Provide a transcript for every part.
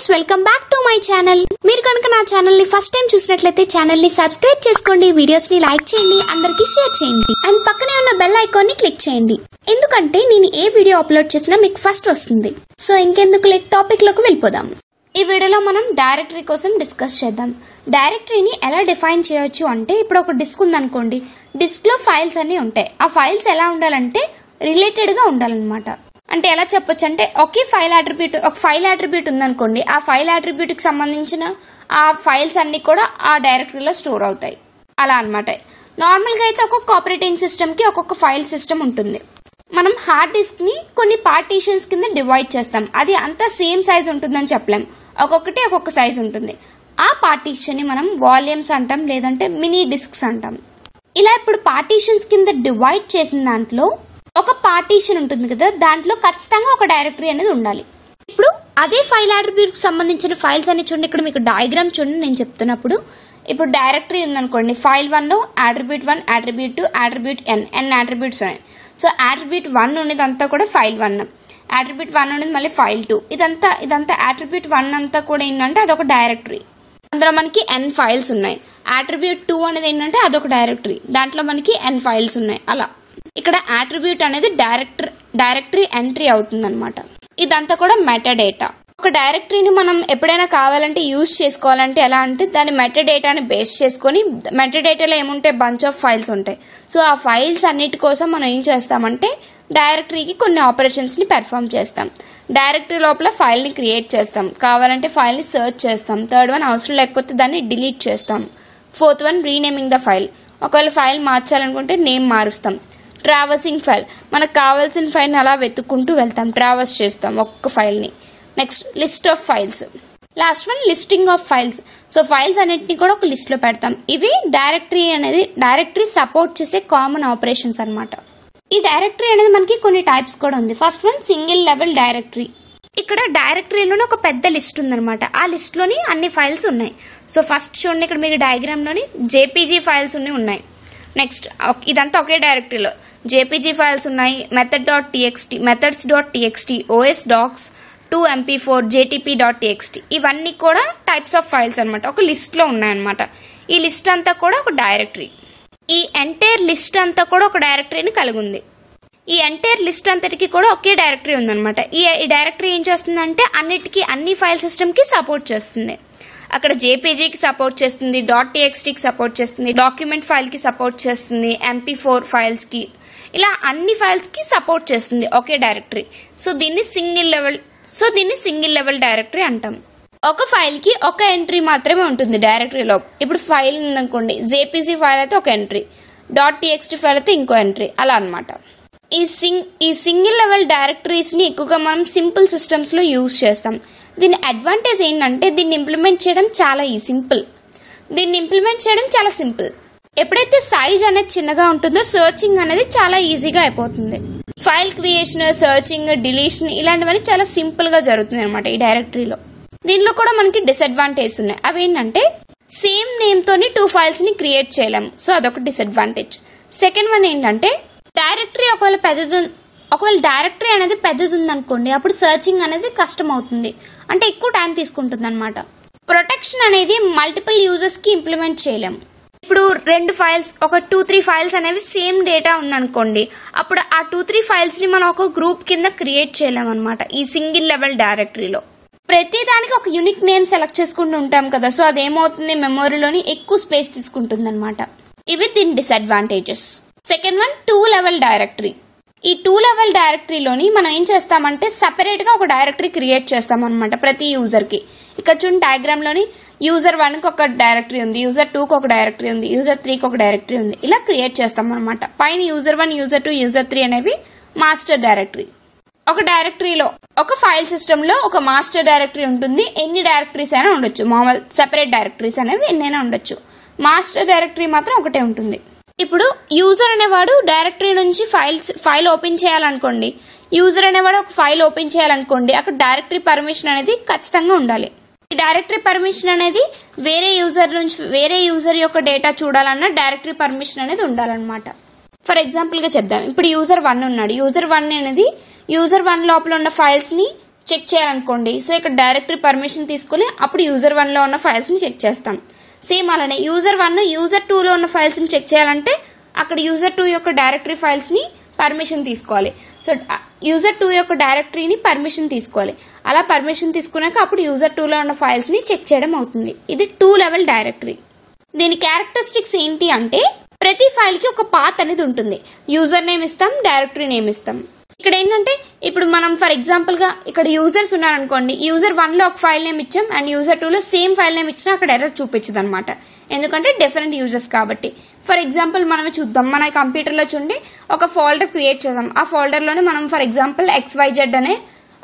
friends welcome back to my channel మీరు కనుక నా ఛానల్ ని ఫస్ట్ టైం చూసినట్లయితే ఛానల్ ని సబ్స్క్రైబ్ చేసుకోండి వీడియోస్ ని లైక్ చేయండి అందరికి షేర్ చేయండి అండ్ పక్కనే ఉన్న బెల్ ఐకాన్ ని క్లిక్ చేయండి ఎందుకంటే నేను ఏ వీడియో అప్లోడ్ చేసినా మీకు ఫస్ట్ వస్తుంది సో ఇంకెందుకు లేట్ టాపిక్ లోకి వెళ్ళిపోదాం ఈ వీడియోలో మనం డైరెక్టరీ కోసం డిస్కస్ చేద్దాం డైరెక్టరీని ఎలా డిఫైన్ చేయొచ్చు అంటే ఇప్పుడు ఒక డిస్క్ ఉందనుకోండి లో ఫైల్స్ అన్నీ ఉంటాయి ఆ ఫైల్స్ ఎలా ఉండాలంటే రిలేటెడ్గా ఉండాలన్నమాట అంటే ఎలా చెప్పొచ్చు అంటే ఒకే ఫైల్ అట్రిబ్యూట్ ఒక ఫైల్ అట్రిబ్యూట్ ఉందనుకోండి ఆ ఫైల్ అట్రిబ్యూట్కి సంబంధించిన ఆ ఫైల్స్ అన్నీ కూడా ఆ డైరెక్టరీలో స్టోర్ అవుతాయి అలా అనమాట నార్మల్గా అయితే ఒక్కొక్క ఆపరేటింగ్ సిస్టమ్కి ఒక్కొక్క ఫైల్ సిస్టమ్ ఉంటుంది మనం హార్డ్ డిస్క్ని కొన్ని పార్టీషన్స్ కింద డివైడ్ చేస్తాం అది అంతా సేమ్ సైజ్ ఉంటుందని చెప్పలేం ఒక్కొక్కటి ఒక్కొక్క సైజ్ ఉంటుంది ఆ పార్టీషన్ని మనం వాల్యూమ్స్ అంటాం లేదంటే మినీ డిస్క్స్ అంటాం ఇలా ఇప్పుడు పార్టీషన్స్ కింద డివైడ్ చేసిన దాంట్లో ఒక పార్టీషన్ ఉంటుంది కదా దాంట్లో ఖచ్చితంగా ఒక డైరెక్టరీ అనేది ఉండాలి ఇప్పుడు అదే ఫైల్ కు సంబంధించిన ఫైల్స్ అని చూడండి ఇక్కడ మీకు డయాగ్రామ్ చూడండి నేను చెప్తున్నప్పుడు ఇప్పుడు డైరెక్టరీ ఉందనుకోండి file one attribute one attribute two attribute N N attributes ఉన్నాయి సో ఆట్రిబ్యూట్ వన్ ఉండేదంతా కూడా ఫైల్ వన్ అట్రిబ్యూట్ వన్ ఉండేది మళ్ళీ ఫైల్ టూ ఇదంతా ఇదంతా అట్రిబ్యూట్ వన్ అంతా కూడా ఏంటంటే అదొక డైరెక్టరీ అందులో మనకి ఎన్ ఫైల్స్ ఉన్నాయి ఆట్రిబ్యూట్ టూ అనేది ఏంటంటే అదొక డైరెక్టరీ దాంట్లో మనకి ఎన్ ఫైల్స్ ఉన్నాయి అలా ఇక్కడ ఆట్రిబ్యూట్ అనేది డైరెక్టర్ డైరెక్టరీ ఎంట్రీ అవుతుందన్నమాట ఇదంతా కూడా మెటాడేటా ఒక డైరెక్టరీని మనం ఎప్పుడైనా కావాలంటే యూజ్ చేసుకోవాలంటే ఎలా అంటే దాని మెటాడేటాని బేస్ చేసుకొని మెటాడేటాలో ఏముంటాయి బంచ్ ఆఫ్ ఫైల్స్ ఉంటాయి సో ఆ ఫైల్స్ అన్నిటి కోసం మనం ఏం చేస్తామంటే డైరెక్టరీకి కొన్ని ఆపరేషన్స్ని పెర్ఫామ్ చేస్తాం డైరెక్టరీ లోపల ఫైల్ని క్రియేట్ చేస్తాం కావాలంటే ఫైల్ని సెర్చ్ చేస్తాం థర్డ్ వన్ అవసరం లేకపోతే దాన్ని డిలీట్ చేస్తాం fourth one renaming the file ఒకవేళ ఫైల్ మార్చాలనుకుంటే నేమ్ మారుస్తాం ట్రావెల్సింగ్ ఫైల్ మనకు కావాల్సిన ఫైల్ని అలా వెతుక్కుంటూ వెళ్తాం ట్రావెల్స్ చేస్తాం ఒక్క ఫైల్ని next list of files last one listing of files so files అన్నింటినీ కూడా ఒక లిస్ట్లో పెడతాం ఇవి డైరెక్టరీ అనేది డైరెక్టరీ సపోర్ట్ చేసే కామన్ ఆపరేషన్స్ అనమాట ఈ డైరెక్టరీ అనేది మనకి కొన్ని టైప్స్ కూడా ఉంది first one single level directory ఇక్కడ డైరెక్టరీలోనే ఒక పెద్ద లిస్ట్ ఉందన్నమాట ఆ లిస్ట్లోని అన్ని ఫైల్స్ ఉన్నాయి సో ఫస్ట్ చూడండి ఇక్కడ మీకు డయాగ్రామ్లోని జేపీజీ ఫైల్స్ ఉన్నాయి నెక్స్ట్ ఇదంతా ఒకే డైరెక్టరీలో జేపీజీ ఫైల్స్ ఉన్నాయి method dot TXT methods dot TXT OS docs two MP four JTP dot TXT ఇవన్నీ కూడా టైప్స్ ఆఫ్ ఫైల్స్ అనమాట ఒక లిస్ట్లో ఉన్నాయన్నమాట ఈ లిస్ట్ అంతా కూడా ఒక డైరెక్టరీ ఈ ఎంటైర్ లిస్ట్ అంతా కూడా ఒక డైరెక్టరీని కలిగి ఉంది ఈ ఎంటైర్ లిస్ట్ అంతటికి కూడా ఒకే డైరెక్టరీ ఉందన్నమాట ఈ డైరెక్టరీ ఏం చేస్తుందంటే అన్నిటికీ అన్ని ఫైల్ సిస్టమ్కి సపోర్ట్ చేస్తుంది అక్కడ జేపీజీకి సపోర్ట్ చేస్తుంది డాట్ టీఎక్స్టీకి సపోర్ట్ చేస్తుంది డాక్యుమెంట్ ఫైల్కి సపోర్ట్ చేస్తుంది ఎంపీ ఫోర్ ఫైల్స్కి ఇలా అన్ని ఫైల్స్కి సపోర్ట్ చేస్తుంది ఒకే డైరెక్టరీ సో దీన్ని సింగిల్ లెవెల్ సో దీన్ని సింగిల్ లెవెల్ డైరెక్టరీ అంటాం ఒక ఫైల్కి ఒక ఎంట్రీ మాత్రమే ఉంటుంది డైరెక్టరీలో ఇప్పుడు ఫైల్ ఉందనుకోండి జేపీసీ ఫైల్ అయితే ఒక ఎంట్రీ డాట్ టీఎక్స్టీ ఫైల్ అయితే ఇంకో ఎంట్రీ అలా అనమాట ఈ సింగ్ ఈ సింగిల్ లెవెల్ డైరెక్టరీస్ని ఎక్కువగా మనం సింపుల్ సిస్టమ్స్లో యూజ్ చేస్తాం దీని అడ్వాంటేజ్ ఏంటంటే దీన్ని ఇంప్లిమెంట్ చేయడం చాలా ఈ సింపుల్ దీన్ని ఇంప్లిమెంట్ చేయడం చాలా సింపుల్ ఎప్పుడైతే సైజ్ అనేది చిన్నగా ఉంటుందో సర్చింగ్ అనేది చాలా ఈజీగా అయిపోతుంది ఫైల్ క్రియేషన్ సర్చింగ్ డిలీషన్ ఇలాంటివన్నీ చాలా సింపుల్గా జరుగుతుంది అనమాట ఈ డైరెక్టరీలో దీనిలో కూడా మనకి డిసడ్వాంటేజ్ ఉన్నాయి అవి ఏంటంటే సేమ్ నేమ్తోని టూ ఫైల్స్ని క్రియేట్ చేయలేం సో అదొక డిసడ్వాంటేజ్ సెకండ్ వన్ ఏంటంటే డైరెక్టరీ ఒకవేళ పెద్దది ఒకవేళ డైరెక్టరీ అనేది పెద్దది ఉందనుకోండి అప్పుడు సర్చింగ్ అనేది కష్టం అవుతుంది అంటే ఎక్కువ టైం తీసుకుంటుంది అనమాట ప్రొటెక్షన్ అనేది మల్టిపుల్ యూజర్స్కి ఇంప్లిమెంట్ చేయలేము ఇప్పుడు రెండు ఫైల్స్ ఒక టూ త్రీ ఫైల్స్ అనేవి సేమ్ డేటా ఉందనుకోండి అప్పుడు ఆ టూ త్రీ ఫైల్స్ని మనం ఒక గ్రూప్ కింద క్రియేట్ చేయలేమన్నమాట ఈ సింగిల్ లెవెల్ డైరెక్టరీలో ప్రతి దానికి ఒక యూనిక్ నేమ్ సెలెక్ట్ చేసుకుంటూ ఉంటాం కదా సో అదేమవుతుంది మెమొరీలోని ఎక్కువ స్పేస్ తీసుకుంటుంది అనమాట ఇవి దీని disadvantages second one two level directory ఈ టూ లెవెల్ డైరెక్టరీలోని మనం ఏం చేస్తామంటే గా ఒక డైరెక్టరీ క్రియేట్ చేస్తామన్నమాట ప్రతి యూజర్కి ఇక్కడ చూడండి డయాగ్రామ్లోని యూజర్ వన్కి ఒక డైరెక్టరీ ఉంది యూజర్ కి ఒక డైరెక్టరీ ఉంది యూజర్ త్రీకి ఒక డైరెక్టరీ ఉంది ఇలా క్రియేట్ చేస్తాం అనమాట పైన user one user two user three అనేవి మాస్టర్ డైరెక్టరీ ఒక డైరెక్టరీలో ఒక ఫైల్ సిస్టంలో ఒక మాస్టర్ డైరెక్టరీ ఉంటుంది ఎన్ని డైరెక్టరీస్ అయినా ఉండొచ్చు మామూలు సెపరేట్ డైరెక్టరీస్ అనేవి ఎన్నైనా ఉండొచ్చు మాస్టర్ డైరెక్టరీ మాత్రం ఒకటే ఉంటుంది ఇప్పుడు యూజర్ అనేవాడు డైరెక్టరీ నుంచి ఫైల్స్ ఫైల్ ఓపెన్ చేయాలనుకోండి యూజర్ అనేవాడు ఒక ఫైల్ ఓపెన్ చేయాలనుకోండి అక్కడ డైరెక్టరీ పర్మిషన్ అనేది ఖచ్చితంగా ఉండాలి డైరెక్టరీ పర్మిషన్ అనేది వేరే యూజర్ నుంచి వేరే యూజర్ యొక్క డేటా చూడాలన్నా డైరెక్టరీ పర్మిషన్ అనేది ఉండాలన్నమాట ఫర్ ఎగ్జాంపుల్గా చెప్దాం ఇప్పుడు యూజర్ వన్ ఉన్నాడు యూజర్ వన్ అనేది యూజర్ వన్ లోపల ఉన్న ఫైల్స్ని చెక్ చేయాలనుకోండి సో ఇక్కడ డైరెక్టరీ పర్మిషన్ తీసుకుని అప్పుడు యూజర్ వన్లో ఉన్న ఫైల్స్ని చెక్ చేస్తాం సేమ్ అలానే యూజర్ వన్ యూజర్ టూలో ఉన్న ఫైల్స్ని చెక్ చేయాలంటే అక్కడ యూజర్ టూ యొక్క డైరెక్టరీ ఫైల్స్ని పర్మిషన్ తీసుకోవాలి సో యూజర్ టూ యొక్క డైరెక్టరీని పర్మిషన్ తీసుకోవాలి అలా పర్మిషన్ తీసుకున్నాక అప్పుడు యూజర్ టూలో ఉన్న ఫైల్స్ని చెక్ చేయడం అవుతుంది ఇది టూ లెవెల్ డైరెక్టరీ దీని క్యారెక్టరిస్టిక్స్ ఏంటి అంటే ప్రతి ఫైల్కి ఒక పాత్ అనేది ఉంటుంది యూజర్ నేమ్ ఇస్తాం డైరెక్టరీ నేమ్ ఇస్తాం ఇక్కడ ఏంటంటే ఇప్పుడు మనం ఫర్ ఎగ్జాంపుల్గా ఇక్కడ యూజర్స్ ఉన్నారనుకోండి యూజర్ వన్లో ఒక ఫైల్ నేమ్ ఇచ్చాం అండ్ యూజర్ టూలో సేమ్ ఫైల్ నేమ్ ఇచ్చినా అక్కడ ఎర్రర్ చూపించదు అనమాట ఎందుకంటే డిఫరెంట్ యూజెస్ కాబట్టి ఫర్ ఎగ్జాంపుల్ మనం చూద్దాం మన కంప్యూటర్లో చూండి ఒక ఫోల్డర్ క్రియేట్ చేద్దాం ఆ ఫోల్డర్లోనే మనం ఫర్ ఎగ్జాంపుల్ ఎక్స్వైజెడ్ అనే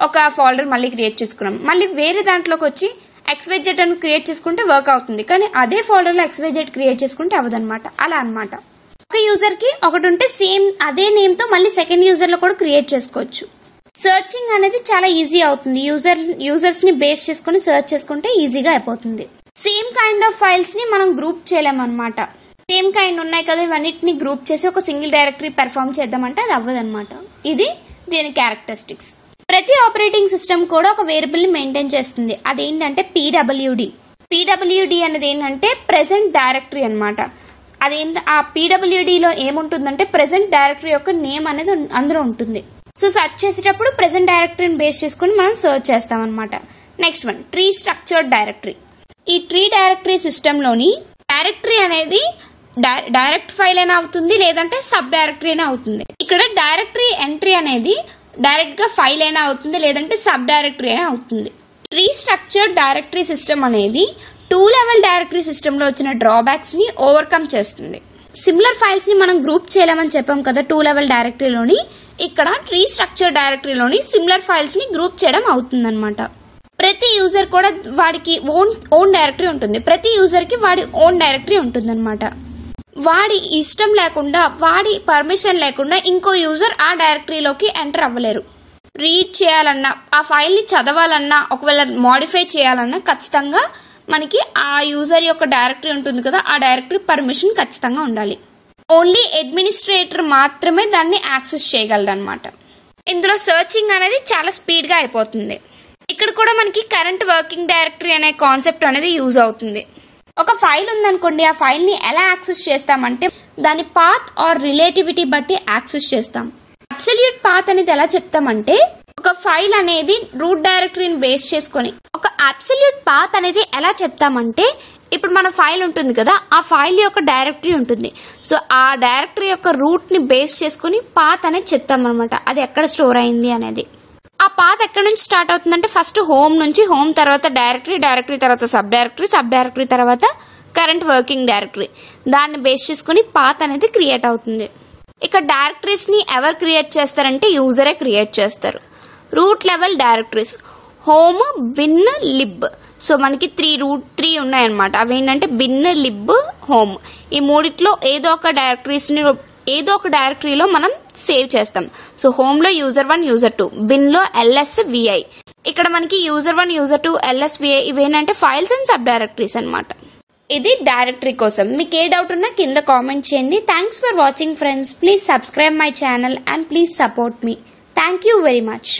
ఒక ఫోల్డర్ మళ్ళీ క్రియేట్ చేసుకున్నాం మళ్ళీ వేరే దాంట్లోకి వచ్చి ఎక్స్వైజెడ్ అని క్రియేట్ చేసుకుంటే వర్క్ అవుతుంది కానీ అదే ఫోల్డర్లో ఎక్స్వైజెడ్ క్రియేట్ చేసుకుంటే అవదనమాట అలా అనమాట ఒక యూజర్కి ఒకటి ఉంటే సేమ్ అదే నేమ్తో మళ్ళీ సెకండ్ యూజర్లో కూడా క్రియేట్ చేసుకోవచ్చు సర్చింగ్ అనేది చాలా ఈజీ అవుతుంది యూజర్ యూజర్స్ని బేస్ చేసుకుని సర్చ్ చేసుకుంటే ఈజీగా అయిపోతుంది సేమ్ కైండ్ ఆఫ్ ఫైల్స్ని మనం గ్రూప్ చేయలేమన్నమాట సేమ్ కైండ్ ఉన్నాయి కదా ఇవన్నిటిని గ్రూప్ చేసి ఒక సింగిల్ డైరెక్టరీ పెర్ఫామ్ చేద్దామంటే అది అవ్వదన్నమాట ఇది దీని క్యారెక్టరిస్టిక్స్ ప్రతి ఆపరేటింగ్ సిస్టమ్ కూడా ఒక ని మెయింటైన్ చేస్తుంది అదేంటంటే పీడబ్ల్యూడి పీడబ్ల్యూడి అనేది ఏంటంటే ప్రెసెంట్ డైరెక్టరీ అనమాట అదేంట ఆ పీడబ్ల్యూడిలో ఏముంటుందంటే ప్రెసెంట్ డైరెక్టరీ యొక్క నేమ్ అనేది అందులో ఉంటుంది సో సెర్చ్ చేసేటప్పుడు ప్రెసెంట్ డైరెక్టరీని బేస్ చేసుకుని మనం సర్చ్ చేస్తాం అనమాట next one tree structured directory ఈ ట్రీ డైరెక్టరీ సిస్టంలోని డైరెక్టరీ అనేది డైరెక్ట్ ఫైల్ అయినా అవుతుంది లేదంటే సబ్ డైరెక్టరీ అయినా అవుతుంది ఇక్కడ డైరెక్టరీ ఎంట్రీ అనేది డైరెక్ట్గా ఫైల్ అయినా అవుతుంది లేదంటే సబ్ డైరెక్టరీ అయినా అవుతుంది ట్రీ స్ట్రక్చర్ డైరెక్టరీ సిస్టమ్ అనేది టూ లెవెల్ డైరెక్టరీ సిస్టంలో వచ్చిన డ్రాబ్యాక్స్ని ఓవర్కమ్ చేస్తుంది సిమిలర్ ఫైల్స్ని మనం గ్రూప్ చేయలేమని చెప్పాం కదా టూ లెవెల్ డైరెక్టరీలోని ఇక్కడ ట్రీ స్ట్రక్చర్ డైరెక్టరీలోని సిమిలర్ ఫైల్స్ని గ్రూప్ చేయడం అవుతుందన్నమాట ప్రతి యూజర్ కూడా వాడికి ఓన్ ఓన్ డైరెక్టరీ ఉంటుంది ప్రతి యూజర్కి వాడి ఓన్ డైరెక్టరీ అనమాట వాడి ఇష్టం లేకుండా వాడి పర్మిషన్ లేకుండా ఇంకో యూజర్ ఆ డైరెక్టరీలోకి ఎంటర్ అవ్వలేరు రీడ్ చేయాలన్నా ఆ ఫైల్ని చదవాలన్నా ఒకవేళ మోడిఫై చేయాలన్నా ఖచ్చితంగా మనకి ఆ యూజర్ యొక్క డైరెక్టరీ ఉంటుంది కదా ఆ డైరెక్టరీ పర్మిషన్ ఖచ్చితంగా ఉండాలి ఓన్లీ అడ్మినిస్ట్రేటర్ మాత్రమే దాన్ని యాక్సెస్ చేయగలదన్నమాట ఇందులో సర్చింగ్ అనేది చాలా స్పీడ్గా అయిపోతుంది ఇక్కడ కూడా మనకి కరెంట్ వర్కింగ్ డైరెక్టరీ అనే కాన్సెప్ట్ అనేది యూజ్ అవుతుంది ఒక ఫైల్ ఉందనుకోండి ఆ ఫైల్ని ఎలా యాక్సెస్ చేస్తామంటే దాని పాత్ ఆర్ రిలేటివిటీ బట్టి యాక్సెస్ చేస్తాం అబ్సల్యూట్ పాత్ అనేది ఎలా చెప్తామంటే ఒక ఫైల్ అనేది రూట్ డైరెక్టరీని బేస్ చేసుకొని ఒక అబ్సల్యూట్ పాత్ అనేది ఎలా చెప్తామంటే ఇప్పుడు మన ఫైల్ ఉంటుంది కదా ఆ ఫైల్ యొక్క డైరెక్టరీ ఉంటుంది సో ఆ డైరెక్టరీ యొక్క రూట్ని బేస్ చేసుకుని పాత్ అనేది చెప్తామన్నమాట అది ఎక్కడ స్టోర్ అయింది అనేది పాత ఎక్కడి నుంచి స్టార్ట్ అవుతుందంటే ఫస్ట్ హోమ్ నుంచి హోమ్ తర్వాత డైరెక్టరీ డైరెక్టరీ తర్వాత సబ్ డైరెక్టరీ సబ్ డైరెక్టరీ తర్వాత కరెంట్ వర్కింగ్ డైరెక్టరీ దాన్ని బేస్ చేసుకుని పాత్ అనేది క్రియేట్ అవుతుంది ఇక డైరెక్టరీస్ని ఎవరు క్రియేట్ చేస్తారంటే యూజరే క్రియేట్ చేస్తారు root level directories home bin lib so మనకి త్రీ రూట్ త్రీ ఉన్నాయన్నమాట అవి ఏంటంటే బిన్ లిబ్ హోమ్ ఈ మూడిట్లో ఏదో ఒక డైరెక్టరీస్ని ఏదో ఒక డైరెక్టరీలో మనం సేవ్ చేస్తాం సో హోమ్లో యూజర్ వన్ యూజర్ టూ బిన్లో ఎల్ఎస్ విఐ ఇక్కడ మనకి user one user two LS VI ఇవేనంటే ఫైల్స్ అండ్ సబ్ డైరెక్టరీస్ అనమాట ఇది డైరెక్టరీ కోసం మీకు ఏ డౌట్ ఉన్నా కింద కామెంట్ చేయండి thanks for watching friends please subscribe my channel and please support మీ థ్యాంక్ యూ వెరీ మచ్